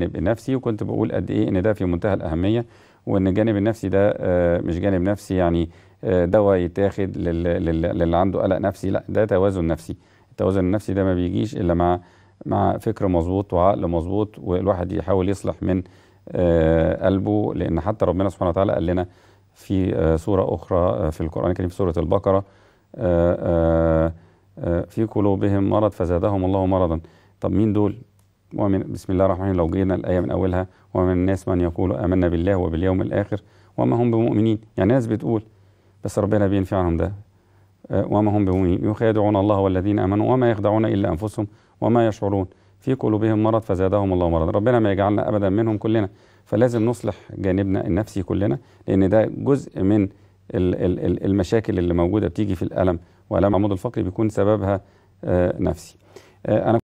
الجانب النفسي وكنت بقول قد ايه ان ده في منتهى الاهميه وان الجانب النفسي ده آه، مش جانب نفسي يعني آه، دواء يتاخد للي عنده قلق نفسي لا ده توازن نفسي التوازن النفسي ده ما بيجيش الا مع مع فكر مظبوط وعقل مظبوط والواحد يحاول يصلح من آه، قلبه لان حتى ربنا سبحانه وتعالى قال لنا في سوره اخرى في القران الكريم في سوره البقره في قلوبهم مرض فزادهم الله مرضا طب مين دول ومن بسم الله الرحمن الرحيم لو جينا الآية من أولها ومن الناس من يقول آمنا بالله وباليوم الآخر وما هم بمؤمنين يعني ناس بتقول بس ربنا بينفي عنهم ده آه، وما هم بمؤمنين يخادعون الله والذين آمنوا وما يخدعون إلا أنفسهم وما يشعرون في قلوبهم مرض فزادهم الله مرضا ربنا ما يجعلنا أبدا منهم كلنا فلازم نصلح جانبنا النفسي كلنا لأن ده جزء من المشاكل اللي موجودة بتيجي في الألم والام عمود الفقري بيكون سببها آه، نفسي آه، أنا